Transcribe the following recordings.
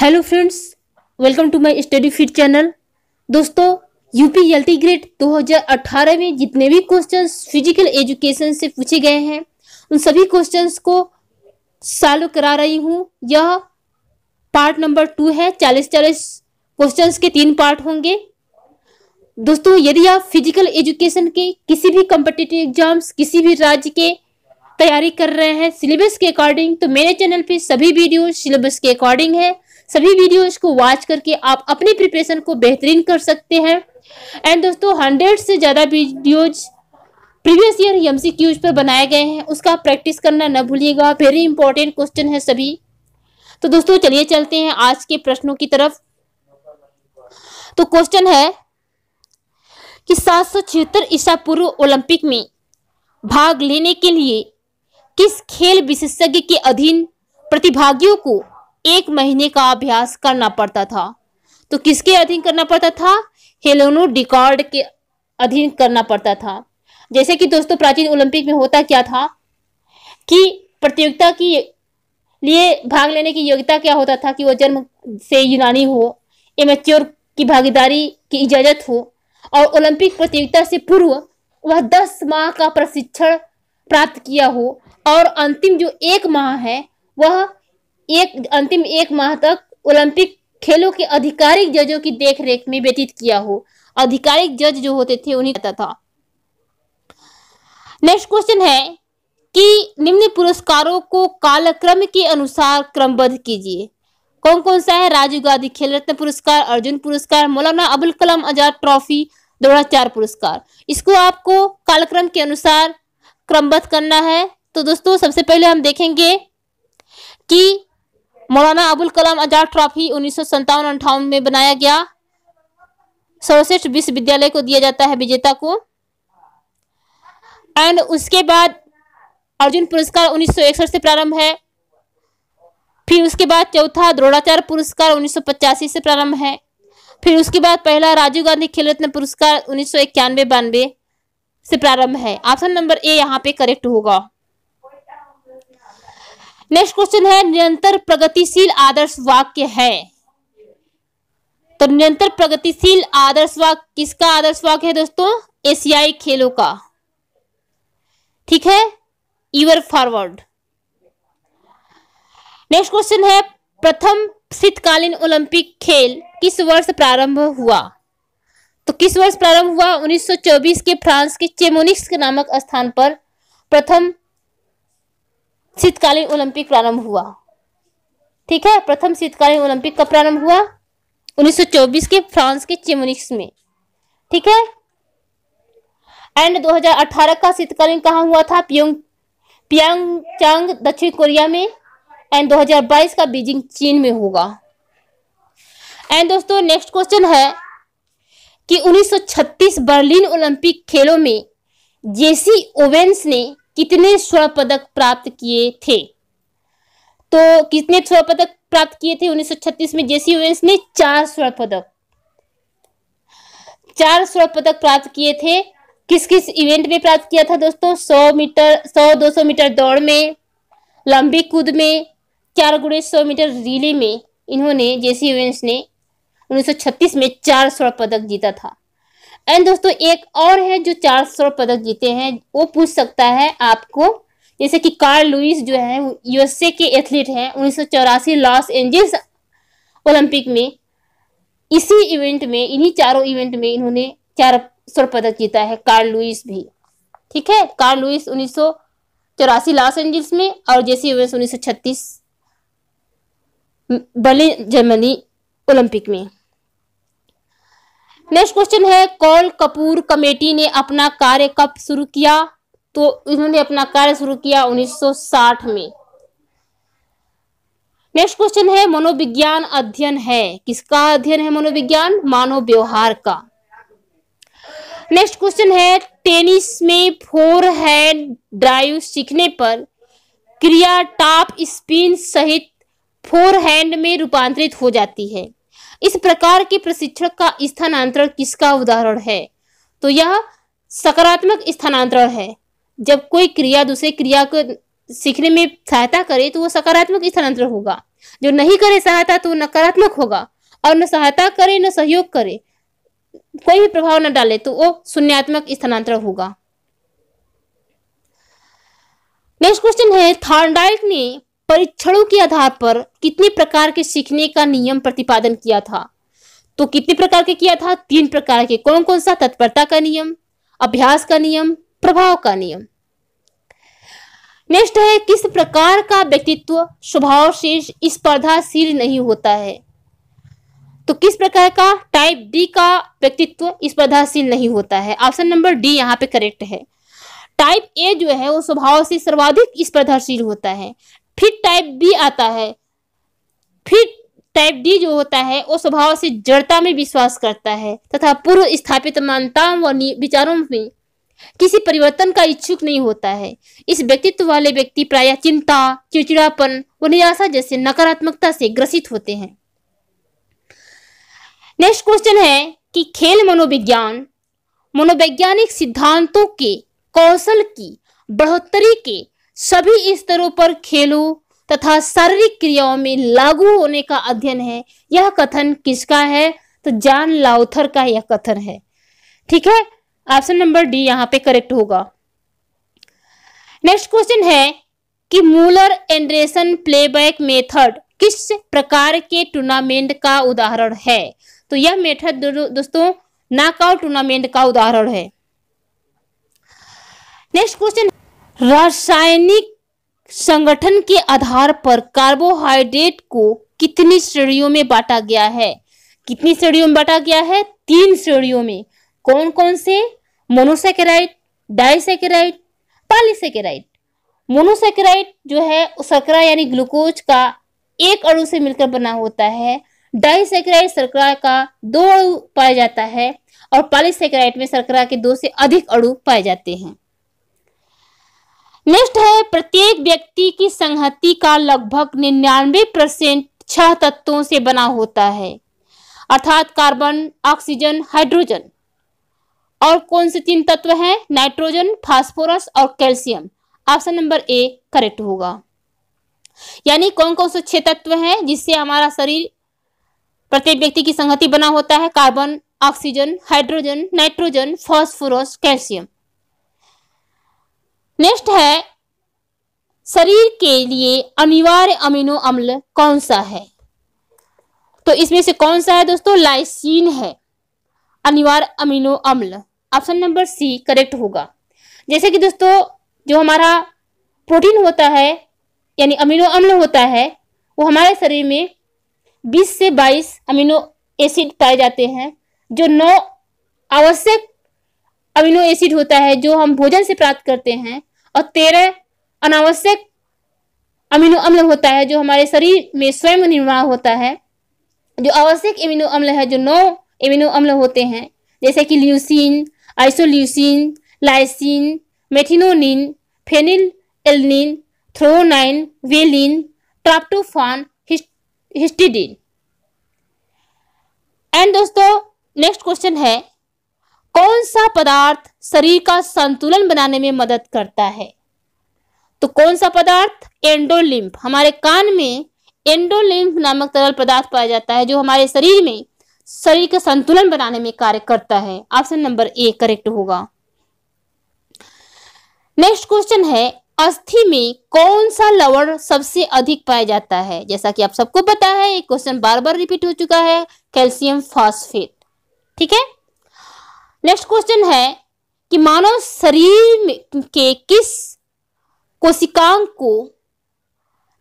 hello friends welcome to my study fit channel दोस्तों UP LT grade 2018 में जितने भी क्वेश्चंस फिजिकल एजुकेशन से पूछे गए हैं उन सभी क्वेश्चंस को सॉल्व करा रही हूं यह पार्ट नंबर टू है चालीस चालीस क्वेश्चंस के तीन पार्ट होंगे दोस्तों यदि आप फिजिकल एजुकेशन के किसी भी कॉम्पिटेटिव एग्जाम्स किसी भी राज्य के तैयारी कर रहे हैं सिलेबस के अकॉर्डिंग तो मेरे चैनल पे सभी वीडियो सिलेबस के अकॉर्डिंग है सभी वीडियोज को वॉच करके आप अपनी प्रिपरेशन को बेहतरीन कर सकते हैं एंड दोस्तों हंड्रेड से ज़्यादा वीडियोज प्रीवियस ईयर एमसीक्यूज पर बनाए गए हैं उसका प्रैक्टिस करना न भूलिएगा वेरी इंपॉर्टेंट क्वेश्चन है सभी तो दोस्तों चलिए चलते हैं आज के प्रश्नों की तरफ तो क्वेश्चन है कि सात सौ छिहत्तर ईसा पूर्व ओलंपिक में भाग लेने के लिए किस खेल विशेषज्ञ के अधीन प्रतिभागियों को एक महीने का अभ्यास करना पड़ता था तो किसके अधीन करना पड़ता था हेलोनो डिकॉर्ड के अधीन करना पड़ता था जैसे कि दोस्तों प्राचीन ओलंपिक में होता क्या था कि प्रतियोगिता की लिए भाग लेने की योग्यता क्या होता था कि वो जन्म से यूनानी हो एमेच्योर की भागीदारी की इजाज़त हो और ओलंपिक प्रतियोगिता से पूर्व वह दस माह का प्रशिक्षण प्राप्त किया हो और अंतिम जो एक माह है वह एक अंतिम एक माह तक ओलंपिक खेलों के आधिकारिक जजों की देखरेख में व्यतीत किया हो आधिकारिक जज जो होते थे उन्हें पता था नेक्स्ट क्वेश्चन है कि निम्न पुरस्कारों को कालक्रम के अनुसार क्रमबद्ध कीजिए कौन कौन सा है राजीव गांधी खेल रत्न पुरस्कार अर्जुन पुरस्कार मौलाना अबुल कलाम आजाद ट्रॉफी दो हजार चार पुरस्कार इसको आपको कालक्रम के अनुसार क्रमबद्ध करना है तो दोस्तों सबसे पहले हम देखेंगे कि मौलाना अबुल कलाम आजाद ट्रॉफी उन्नीस सौ अंठावन में बनाया गया सर्वश्रेष्ठ विश्वविद्यालय को दिया जाता है विजेता को एंड उसके बाद अर्जुन पुरस्कार उन्नीस से प्रारंभ है फिर उसके बाद चौथा द्रोणाचार्य पुरस्कार उन्नीस से प्रारंभ है फिर उसके बाद पहला राजीव गांधी खेल रत्न पुरस्कार उन्नीस सौ इक्यानवे बानवे से प्रारंभ है ऑप्शन नंबर ए यहाँ पे करेक्ट होगा नेक्स्ट क्वेश्चन है निरंतर प्रगतिशील आदर्श वाक्य है तो निरंतर प्रगतिशील आदर्श वाक्य किसका आदर्श वाक्य है दोस्तों एशियाई खेलों का ठीक है यूर फॉरवर्ड नेक्स्ट क्वेश्चन है प्रथम शीतकालीन ओलंपिक खेल किस वर्ष प्रारंभ हुआ तो किस वर्ष प्रारंभ हुआ 1924 के फ्रांस के चेमोनिक्स के नामक स्थान पर प्रथम शीतकालीन ओलंपिक प्रारंभ हुआ ठीक है प्रथम शीतकालीन ओलंपिक का प्रारंभ हुआ 1924 के फ्रांस के चिमनिक्स में ठीक है एंड 2018 का शीतकालीन कहा हुआ था प्योंग चांग दक्षिण कोरिया में एंड 2022 का बीजिंग चीन में होगा एंड दोस्तों नेक्स्ट क्वेश्चन है कि 1936 बर्लिन ओलंपिक खेलों में जेसी ओवेंस ने कितने स्वर्ण पदक प्राप्त किए थे तो कितने स्वर्ण पदक प्राप्त किए थे 1936 में जेसी ओवेंस ने चार स्वर्ण पदक चार स्वर्ण पदक प्राप्त किए थे किस किस इवेंट में प्राप्त किया था दोस्तों 100 मीटर 100 200 मीटर दौड़ में लंबी कूद में चार गुड़े सौ मीटर रिले में इन्होंने जेसी ओवेंस ने 1936 में चार स्वर्ण पदक जीता था एंड दोस्तों एक और है जो चार स्वर्ण पदक जीते हैं वो पूछ सकता है आपको जैसे कि कार्ल लुइस जो है यूएसए के एथलीट हैं उन्नीस लॉस एंजल्स ओलंपिक में इसी इवेंट में इन्हीं चारों इवेंट में इन्होंने चार स्वर्ण पदक जीता है कार्ल लुइस भी ठीक है कार्ल लुइस उन्नीस लॉस एंजल्स में और जैसे उन्नीस सौ छत्तीस बर्लिन जर्मनी ओलंपिक में नेक्स्ट क्वेश्चन है कौल कपूर कमेटी ने अपना कार्य कब शुरू किया तो इन्होंने अपना कार्य शुरू किया 1960 में नेक्स्ट क्वेश्चन है मनोविज्ञान अध्ययन है किसका अध्ययन है मनोविज्ञान मानव व्यवहार का नेक्स्ट क्वेश्चन है टेनिस में फोर हैंड ड्राइव सीखने पर क्रिया टॉप स्पिन सहित फोर हैंड में रूपांतरित हो जाती है इस प्रकार के प्रशिक्षक का स्थानांतरण किसका उदाहरण है तो यह सकारात्मक स्थानांतरण है जब कोई क्रिया दूसरे क्रिया को सीखने में सहायता करे तो वो सकारात्मक स्थानांतरण होगा जो नहीं करे सहायता तो नकारात्मक होगा और न सहायता करे न सहयोग करे कोई भी प्रभाव न डाले तो वो शून्यात्मक स्थानांतरण होगा नेक्स्ट क्वेश्चन है थार्डाइट ने परीक्षणों के आधार पर कितने प्रकार के सीखने का नियम प्रतिपादन किया था तो कितने प्रकार के किया था तीन प्रकार के कौन कौन सा तत्परता का नियम अभ्यास का नियम प्रभाव का नियम नेक्स्ट है किस प्रकार का व्यक्तित्व स्वभाव से स्पर्धाशील नहीं होता है तो किस प्रकार का टाइप डी का व्यक्तित्व स्पर्धाशील नहीं होता है ऑप्शन नंबर डी यहाँ पे करेक्ट है टाइप ए जो है वो स्वभाव से सर्वाधिक स्पर्धाशील होता है फिर टाइप बी आता है फिर टाइप डी जो होता है वो स्वभाव से जड़ता में विश्वास करता है तथा पूर्व स्थापित मान्यताओं व विचारों में किसी परिवर्तन का इच्छुक नहीं होता है इस व्यक्तित्व वाले व्यक्ति प्राय चिंता चिड़चिड़ापन व निराशा जैसे नकारात्मकता से ग्रसित होते हैं नेक्स्ट क्वेश्चन है कि खेल मनोविज्ञान मनोवैज्ञानिक सिद्धांतों के कौशल की बढ़ोतरी के सभी स्तरों पर खेलों तथा शारीरिक क्रियाओं में लागू होने का अध्ययन है यह कथन किसका है तो जान लाउथर का यह कथन है ठीक है ऑप्शन नंबर डी यहाँ पे करेक्ट होगा नेक्स्ट क्वेश्चन है कि मूलर एंड्रेशन प्लेबैक मेथड किस प्रकार के टूर्नामेंट का उदाहरण है तो यह मेथड दो, दोस्तों नाकआउट टूर्नामेंट का उदाहरण है नेक्स्ट क्वेश्चन रासायनिक संगठन के आधार पर कार्बोहाइड्रेट को कितनी श्रेणियों में बांटा गया है कितनी श्रेणियों में बांटा गया है तीन श्रेणियों में कौन कौन से मोनोसेकेराइड डाइसेकेराइड पॉलीसेकेराइड मोनोसेकेराइड जो है सकरा यानी ग्लूकोज का एक अणु से मिलकर बना होता है डाइसेकेराइड सर्करा का दो अणु पाया जाता है और पॉलीसेकेराइड में सर्करा के दो से अधिक अणु पाए जाते हैं नेक्स्ट है प्रत्येक व्यक्ति की संहति का लगभग निन्यानवे परसेंट छह तत्वों से बना होता है अर्थात कार्बन ऑक्सीजन हाइड्रोजन और कौन से तीन तत्व हैं नाइट्रोजन फास्फोरस और calcium option number A correct होगा यानी कौन कौन से छह तत्व हैं जिससे हमारा शरीर प्रत्येक व्यक्ति की संहति बना होता है carbon oxygen hydrogen nitrogen phosphorus calcium next है शरीर के लिए अनिवार्य अमीनो अम्ल कौन सा है तो इसमें से कौन सा है दोस्तों लाइसिन है अनिवार्य अमीनो अम्ल ऑप्शन नंबर सी करेक्ट होगा जैसे कि दोस्तों जो हमारा प्रोटीन होता है यानी अमीनो अम्ल होता है वो हमारे शरीर में 20 से 22 अमीनो एसिड पाए जाते हैं जो नौ आवश्यक अमीनो एसिड होता है जो हम भोजन से प्राप्त करते हैं और तेरह अनावश्यक अमीनो अम्ल होता है जो हमारे शरीर में स्वयं निर्माण होता है जो आवश्यक एमिनो अम्ल है जो नौ एमिनो अम्ल होते हैं जैसे कि leucine isoleucine lysine methionine phenylalanine threonine valine tryptophan histidine and दोस्तों नेक्स्ट क्वेश्चन है कौन सा पदार्थ शरीर का संतुलन बनाने में मदद करता है तो कौन सा पदार्थ एंडोलिम्फ हमारे कान में एंडोलिम्फ नामक तरल पदार्थ पाया जाता है जो हमारे शरीर में शरीर का संतुलन बनाने में कार्य करता है ऑप्शन नंबर ए करेक्ट होगा नेक्स्ट क्वेश्चन है अस्थि में कौन सा लवण सबसे अधिक पाया जाता है जैसा कि आप सबको पता है ये क्वेश्चन बार बार रिपीट हो चुका है कैल्शियम फॉस्फेट ठीक है नेक्स्ट क्वेश्चन है कि मानव शरीर के किस कोशिकांग को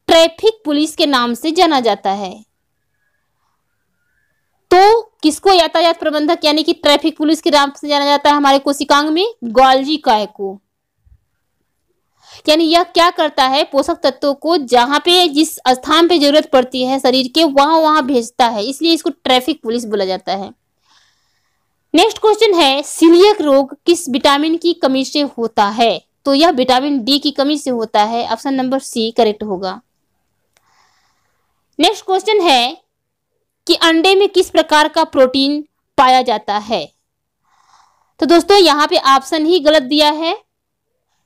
ट्रैफिक पुलिस के नाम से जाना जाता है तो किसको यातायात प्रबंधक यानी कि ट्रैफिक पुलिस के नाम से जाना जाता है हमारे कोशिकांग में गोल्जी काय को यानी यह क्या करता है पोषक तत्वों को जहां पे जिस स्थान पे जरूरत पड़ती है शरीर के वहां वहां भेजता है इसलिए इसको ट्रैफिक पुलिस बोला जाता है नेक्स्ट क्वेश्चन है सिलियक रोग किस विटामिन की कमी से होता है तो यह विटामिन डी की कमी से होता है ऑप्शन नंबर सी करेक्ट होगा नेक्स्ट क्वेश्चन है कि अंडे में किस प्रकार का प्रोटीन पाया जाता है तो दोस्तों यहाँ पे ऑप्शन ही गलत दिया है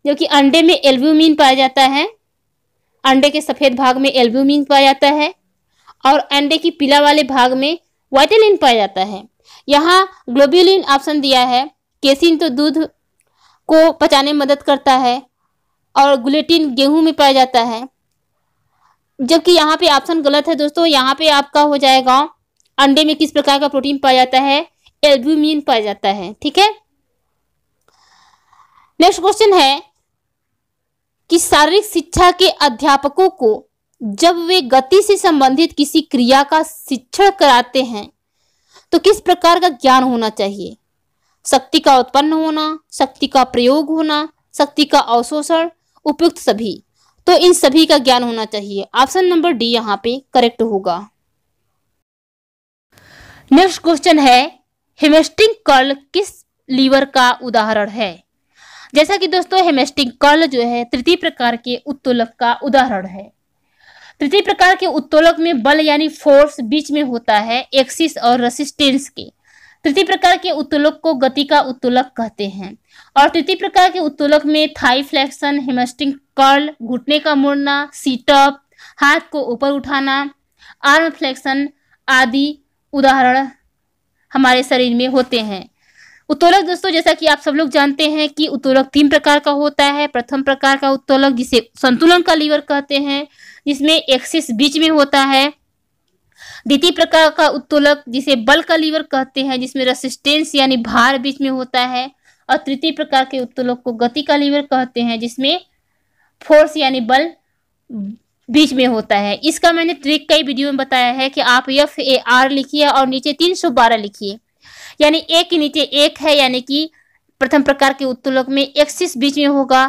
जो कि अंडे में एल्ब्यूमिन पाया जाता है अंडे के सफ़ेद भाग में एल्ब्यूमिन पाया जाता है और अंडे की पीला वाले भाग में वाइटेलिन पाया जाता है यहाँ ग्लोबुलिन ऑप्शन दिया है केसिन तो दूध को पचाने में मदद करता है और ग्लूटिन गेहूं में पाया जाता है जबकि यहाँ पे ऑप्शन गलत है दोस्तों यहाँ पे आपका हो जाएगा अंडे में किस प्रकार का प्रोटीन पाया जाता है एल्ब्यूमिन पाया जाता है ठीक है नेक्स्ट क्वेश्चन है कि शारीरिक शिक्षा के अध्यापकों को जब वे गति से संबंधित किसी क्रिया का शिक्षण कराते हैं तो किस प्रकार का ज्ञान होना चाहिए शक्ति का उत्पन्न होना शक्ति का प्रयोग होना शक्ति का अवशोषण उपयुक्त सभी तो इन सभी का ज्ञान होना चाहिए ऑप्शन नंबर डी यहाँ पे करेक्ट होगा नेक्स्ट क्वेश्चन है हेमेस्टिंग कर्ल किस लीवर का उदाहरण है जैसा कि दोस्तों हेमेस्टिंग कर्ल जो है तृतीय प्रकार के उत्तोलक का उदाहरण है तृतीय प्रकार के उत्तोलक में बल यानी फोर्स बीच में होता है एक्सिस और रेसिस्टेंस के तृतीय प्रकार के उत्तोलक को गति का उत्तोलक कहते हैं और तृतीय प्रकार के उत्तोलक में थाई फ्लेक्शन हेमस्ट्रिंग कर्ल घुटने का मुड़ना सीटअप हाथ को ऊपर उठाना आर्म फ्लेक्शन आदि उदाहरण हमारे शरीर में होते हैं उत्तोलक दोस्तों जैसा कि आप सब लोग जानते हैं कि उत्तोलक तीन प्रकार का होता है प्रथम प्रकार का उत्तोलक जिसे संतुलन का लीवर कहते हैं जिसमें एक्सिस बीच में होता है द्वितीय प्रकार का उत्तोलक जिसे बल का लीवर कहते हैं जिसमें रेसिस्टेंस यानी भार बीच में होता है और तृतीय प्रकार के उत्तोलक को गति का लीवर कहते हैं जिसमें फोर्स यानी बल बीच में होता है इसका मैंने ट्रिक कई वीडियो में बताया है कि आप एफ ए आर लिखिए और नीचे तीन सौ बारह लिखिए यानी एक के नीचे एक है यानी कि प्रथम प्रकार के उत्तोलक में एक्सिस बीच में होगा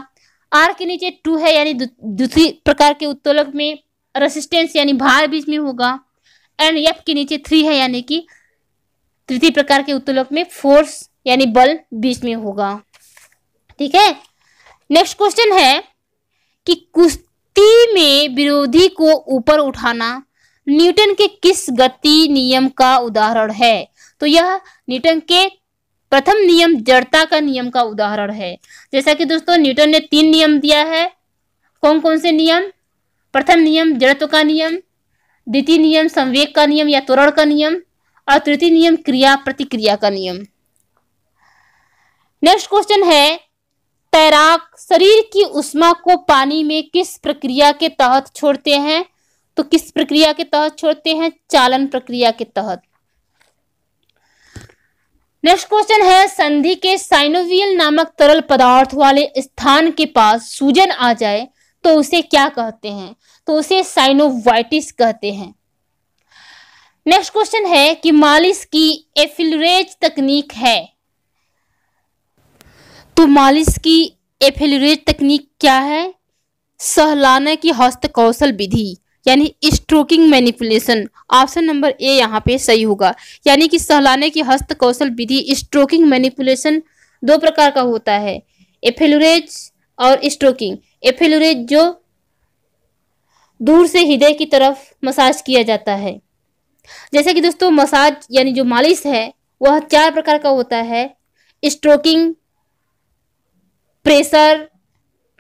आर के नीचे टू है यानी दूसरी प्रकार के उत्तोलक में रेसिस्टेंस यानी भार बीच में होगा एंड एफ के नीचे थ्री है यानी कि तृतीय प्रकार के उत्तोलक में फोर्स यानी बल बीच में होगा ठीक है नेक्स्ट क्वेश्चन है कि कुश्ती में विरोधी को ऊपर उठाना न्यूटन के किस गति नियम का उदाहरण है तो यह न्यूटन के प्रथम नियम जड़ता का नियम का उदाहरण है जैसा कि दोस्तों न्यूटन ने तीन नियम दिया है कौन कौन से नियम प्रथम नियम जड़त्व का नियम द्वितीय नियम संवेग का नियम या त्वरण का नियम और तृतीय नियम क्रिया प्रतिक्रिया का नियम नेक्स्ट क्वेश्चन है तैराक शरीर की उष्मा को पानी में किस प्रक्रिया के तहत छोड़ते हैं तो किस प्रक्रिया के तहत छोड़ते हैं चालन प्रक्रिया के तहत नेक्स्ट क्वेश्चन है संधि के साइनोवियल नामक तरल पदार्थ वाले स्थान के पास सूजन आ जाए तो उसे क्या कहते हैं तो उसे साइनोवाइटिस कहते हैं नेक्स्ट क्वेश्चन है कि मालिश की एफिलरेज तकनीक है तो मालिश की एफिलरेज तकनीक क्या है सहलाना की हस्त कौशल विधि यानी stroking manipulation option number A यहाँ पे सही होगा यानी कि सहलाने की हस्त कौशल विधि स्ट्रोकिंग मैनिपुलेशन दो प्रकार का होता है एफेलुरेज और स्ट्रोकिंग एफेलुरेज जो दूर से हृदय की तरफ मसाज किया जाता है जैसे कि दोस्तों मसाज यानी जो मालिश है वह चार प्रकार का होता है stroking pressure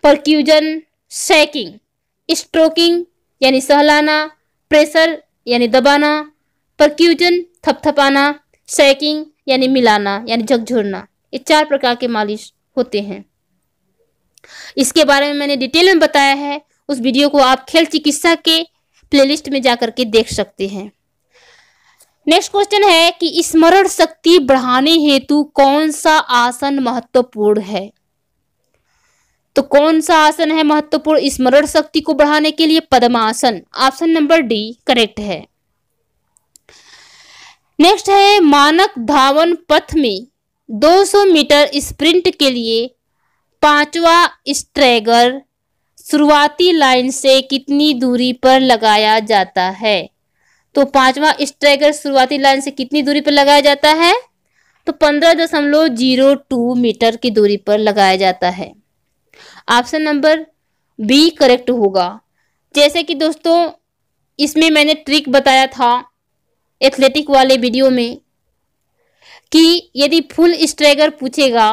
percussion shaking stroking यानी सहलाना प्रेशर यानी दबाना परक्यूजन थपथपाना सैकिंग यानी मिलाना यानी झकझोरना ये चार प्रकार के मालिश होते हैं इसके बारे में मैंने डिटेल में बताया है उस वीडियो को आप खेल चिकित्सा के प्लेलिस्ट में जाकर के देख सकते हैं नेक्स्ट क्वेश्चन है कि स्मरण शक्ति बढ़ाने हेतु कौन सा आसन महत्वपूर्ण है तो कौन सा आसन है महत्वपूर्ण स्मरण शक्ति को बढ़ाने के लिए padmasana option number D correct है नेक्स्ट है मानक धावन पथ में 200 मीटर स्प्रिंट के लिए पांचवा स्ट्रेगर शुरुआती लाइन से कितनी दूरी पर लगाया जाता है तो पांचवा स्ट्रेगर शुरुआती लाइन से कितनी दूरी पर लगाया जाता है तो पंद्रह दशमलव जीरो टू मीटर की दूरी पर लगाया जाता है ऑप्शन नंबर बी करेक्ट होगा जैसे कि दोस्तों इसमें मैंने ट्रिक बताया था एथलेटिक वाले वीडियो में कि यदि फुल स्ट्राइकर पूछेगा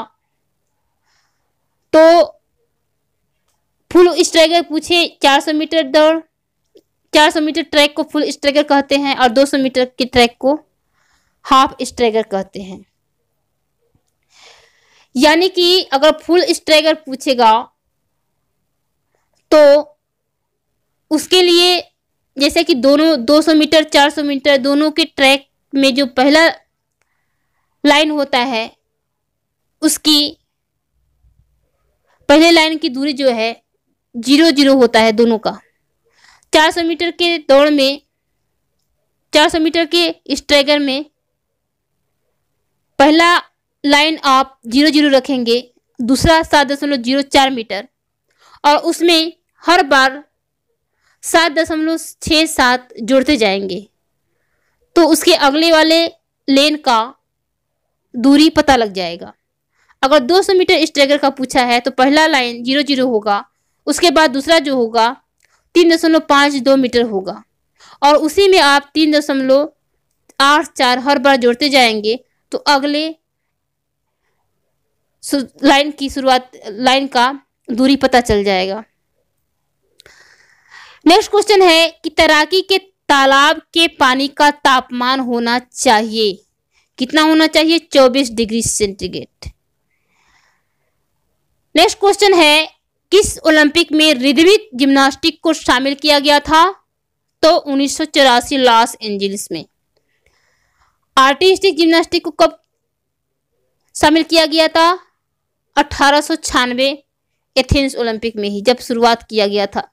तो फुल स्ट्राइकर पूछे 400 मीटर दौड़ 400 मीटर ट्रैक को फुल स्ट्राइकर कहते हैं और 200 मीटर के ट्रैक को हाफ स्ट्राइकर कहते हैं यानी कि अगर फुल स्ट्राइकर पूछेगा तो उसके लिए जैसे कि दोनों 200 मीटर 400 मीटर दोनों के ट्रैक में जो पहला लाइन होता है उसकी पहले लाइन की दूरी जो है जीरो जीरो होता है दोनों का 400 मीटर के दौड़ में 400 मीटर के स्ट्रैगर में पहला लाइन आप जीरो जीरो रखेंगे दूसरा सात दशमलव जीरो चार मीटर और उसमें हर बार सात दशमलव छः सात जोड़ते जाएंगे तो उसके अगले वाले लेन का दूरी पता लग जाएगा अगर 200 मीटर स्ट्रैगर का पूछा है तो पहला लाइन जीरो जीरो होगा उसके बाद दूसरा जो होगा तीन दशमलव पाँच दो मीटर होगा और उसी में आप तीन दशमलव आठ चार हर बार जोड़ते जाएंगे तो अगले लाइन की शुरुआत लाइन का दूरी पता चल जाएगा नेक्स्ट क्वेश्चन है कि तैराकी के तालाब के पानी का तापमान होना चाहिए कितना होना चाहिए 24 डिग्री सेंटीग्रेड नेक्स्ट क्वेश्चन है किस ओलंपिक में रिदमिक जिम्नास्टिक को शामिल किया गया था तो उन्नीस लॉस एंजलिस में आर्टिस्टिक जिम्नास्टिक को कब शामिल किया गया था अठारह एथेंस ओलंपिक में ही जब शुरुआत किया गया था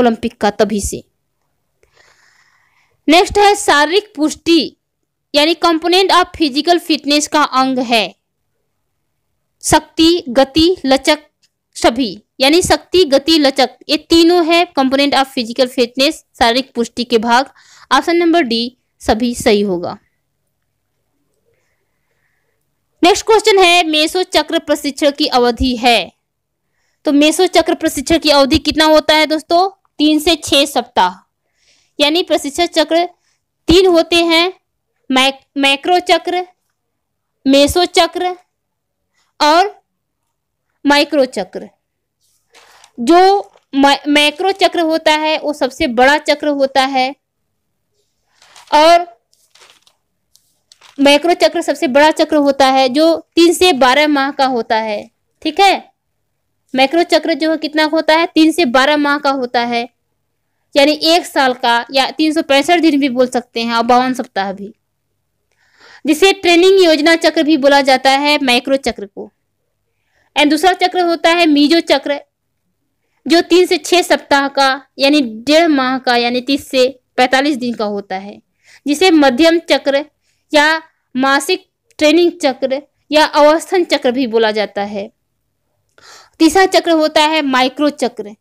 ओलंपिक का तभी से नेक्स्ट है शारीरिक पुष्टि यानी कंपोनेंट ऑफ फिजिकल फिटनेस का अंग है शक्ति गति लचक सभी यानी शक्ति गति लचक ये तीनों है कंपोनेंट ऑफ फिजिकल फिटनेस शारीरिक पुष्टि के भाग ऑप्शन नंबर डी सभी सही होगा नेक्स्ट क्वेश्चन है मेसो चक्र प्रशिक्षण की अवधि है तो मेसो चक्र प्रशिक्षण की अवधि कितना होता है दोस्तों तीन से छह सप्ताह यानी प्रशिक्षण चक्र तीन होते हैं मैक मैक्रो चक्र मेसो चक्र और माइक्रो चक्र जो मैक्रो चक्र होता है वो सबसे बड़ा चक्र होता है और मैक्रो चक्र सबसे बड़ा चक्र होता है जो तीन से बारह माह का होता है ठीक है मैक्रो चक्र जो है कितना होता है तीन से बारह माह का होता है यानी एक साल का या तीन सौ पैंसठ दिन भी बोल सकते हैं और बावन सप्ताह भी जिसे ट्रेनिंग योजना चक्र भी बोला जाता है माइक्रो चक्र को एंड दूसरा चक्र होता है मीजो चक्र जो तीन से छह सप्ताह का यानी डेढ़ माह का यानी तीस से पैतालीस दिन का होता है जिसे मध्यम चक्र या मासिक ट्रेनिंग चक्र या अवस्थन चक्र भी बोला जाता है तीसरा चक्र होता है माइक्रो चक्र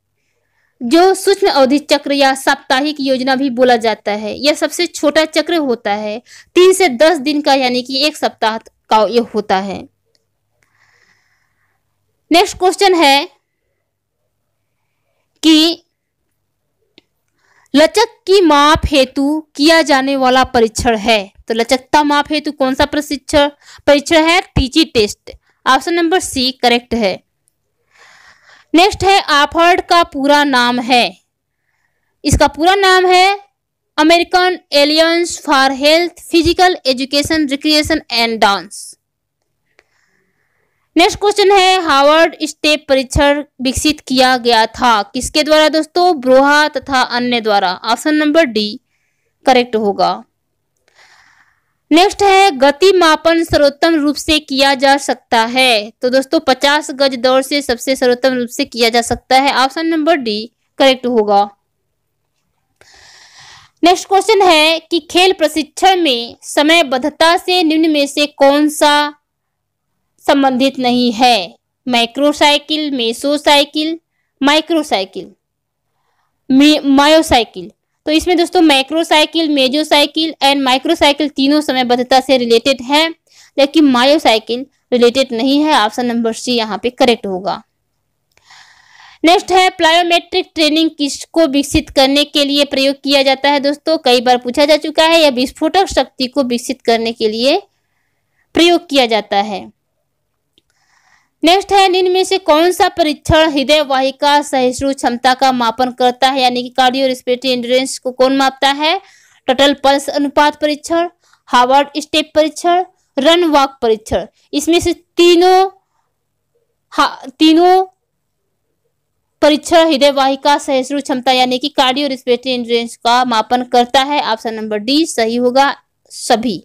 जो सूक्ष्म अवधि चक्र या साप्ताहिक योजना भी बोला जाता है यह सबसे छोटा चक्र होता है तीन से दस दिन का यानी कि एक सप्ताह का यह होता है नेक्स्ट क्वेश्चन है कि लचक की माप हेतु किया जाने वाला परीक्षण है तो लचकता माप हेतु कौन सा प्रशिक्षण परीक्षण है टीची test option number C correct है नेक्स्ट है आफर्ड का पूरा नाम है इसका पूरा नाम है American alliance for health physical education recreation and dance next question है हार्वर्ड स्टेप परीक्षण विकसित किया गया था किसके द्वारा दोस्तों ब्रोहा तथा अन्य द्वारा ऑप्शन नंबर डी करेक्ट होगा नेक्स्ट है गति मापन सर्वोत्तम रूप से किया जा सकता है तो दोस्तों 50 गज दौड़ से सबसे सर्वोत्तम रूप से किया जा सकता है ऑप्शन नंबर डी करेक्ट होगा नेक्स्ट क्वेश्चन है कि खेल प्रशिक्षण में समयबद्धता से निम्न में से कौन सा संबंधित नहीं है माइक्रोसाइकिल मेसोसाइकिल माइक्रोसाइकिल मायोसाइकिल तो इसमें दोस्तों मैक्रोसाइकिल मेजोसाइकिल एंड माइक्रोसाइकिल तीनों समयबद्धता से रिलेटेड है लेकिन मायोसाइकिल रिलेटेड नहीं है ऑप्शन नंबर सी यहाँ पे करेक्ट होगा नेक्स्ट है प्लायोमेट्रिक ट्रेनिंग किसको विकसित करने के लिए प्रयोग किया जाता है दोस्तों कई बार पूछा जा चुका है यह विस्फोटक शक्ति को विकसित करने के लिए प्रयोग किया जाता है नेक्स्ट है निम्न से कौन सा परीक्षण हृदय वाहिका सहिष्णु क्षमता का मापन करता है यानी कि कार्डियो रेस्पिरेटरी इंडोरेंस को कौन मापता है टोटल पल्स अनुपात परीक्षण हार्वर्ड स्टेप परीक्षण रन वॉक परीक्षण इसमें से तीनों तीनों परीक्षण हृदय वाहिका सहिष्णु क्षमता यानी कि कार्डियो रेस्पिरेटरी इंडोरेंस का मापन करता है ऑप्शन नंबर डी सही होगा सभी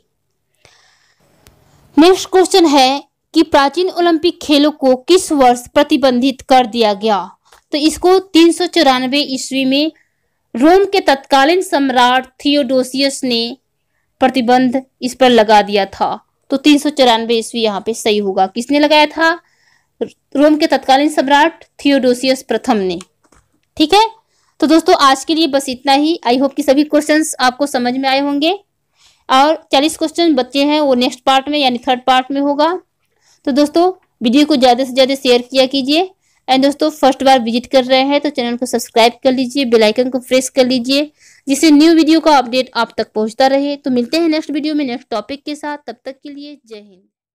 नेक्स्ट क्वेश्चन है कि प्राचीन ओलंपिक खेलों को किस वर्ष प्रतिबंधित कर दिया गया तो इसको तीन सौ चौरानवे ईस्वी में रोम के तत्कालीन सम्राट थियोडोसियस ने प्रतिबंध इस पर लगा दिया था तो तीन सौ चौरानवे ईस्वी यहाँ पे सही होगा किसने लगाया था रोम के तत्कालीन सम्राट थियोडोसियस प्रथम ने ठीक है तो दोस्तों आज के लिए बस इतना ही आई होप कि सभी क्वेश्चन आपको समझ में आए होंगे और चालीस क्वेश्चन बच्चे हैं वो नेक्स्ट पार्ट में यानी थर्ड पार्ट में होगा तो दोस्तों वीडियो को ज़्यादा से ज़्यादा शेयर किया कीजिए एंड दोस्तों फर्स्ट बार विजिट कर रहे हैं तो चैनल को सब्सक्राइब कर लीजिए बेलाइकन को प्रेस कर लीजिए जिससे न्यू वीडियो का अपडेट आप तक पहुंचता रहे तो मिलते हैं नेक्स्ट वीडियो में नेक्स्ट टॉपिक के साथ तब तक के लिए जय हिंद